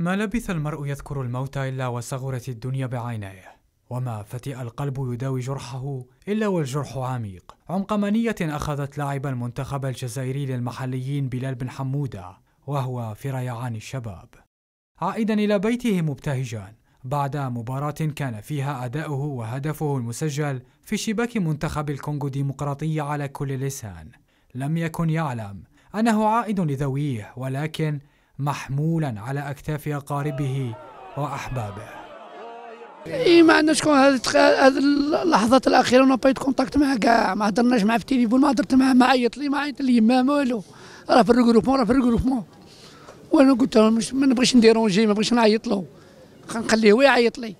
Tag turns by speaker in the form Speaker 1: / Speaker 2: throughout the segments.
Speaker 1: ما لبث المرء يذكر الموت إلا وصغرت الدنيا بعينيه وما فتئ القلب يداوي جرحه إلا والجرح عميق عمق منية أخذت لاعب المنتخب الجزائري للمحليين بلال بن حمودة وهو في ريعان الشباب عائدا إلى بيته مبتهجا بعد مباراة كان فيها أداؤه وهدفه المسجل في شباك منتخب الكونغو ديمقراطية على كل لسان لم يكن يعلم أنه عائد لذويه ولكن محمولا على أكتاف أقاربه وأحبابه
Speaker 2: اي ما عندنا شكون هذه اللحظات الاخيره انا بايت كونتاكت معاه كاع ما هضرناش معاه في التليفون ما هضرت معاه ما عيط لي ما عيط لي ما والو راه في الريكروبمون راه في الريكروبمون وانا قلت له ما نبغيش نديرونجي ما نبغيش نعيط له غنخليه هو يعيط لي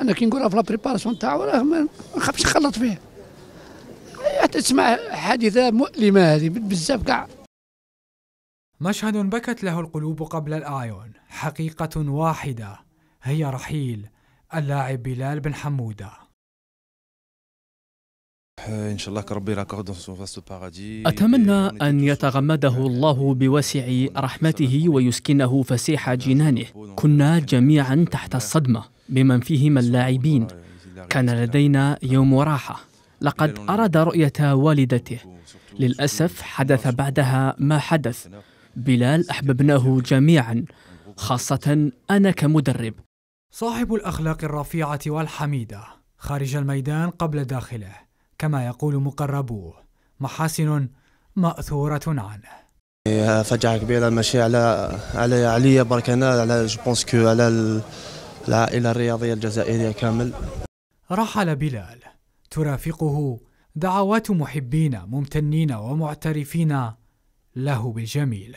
Speaker 2: انا كي نقولها في لا بريباراسيون تاعو راه ما نخافش نخلط فيه تسمع حادثه مؤلمه هذه بزاف كاع
Speaker 1: مشهد بكت له القلوب قبل الأعين حقيقة واحدة هي رحيل اللاعب بلال بن حمودة
Speaker 3: أتمنى إيه، أن يتغمده الله بوسع رحمته ويسكنه فسيح جنانه كنا جميعا تحت الصدمة بمن فيهم اللاعبين كان لدينا يوم راحة لقد أراد رؤية والدته للأسف حدث بعدها ما حدث بلال أحببناه جميعا خاصة أنا كمدرب
Speaker 1: صاحب الأخلاق الرفيعة والحميدة خارج الميدان قبل داخله كما يقول مقربوه محاسن مأثورة عنه
Speaker 3: فجعة كبيرة ماشي على على عليا برك أنا على جو بونس كو على العائلة الرياضية الجزائرية كامل
Speaker 1: رحل بلال ترافقه دعوات محبين ممتنين ومعترفين له بالجميل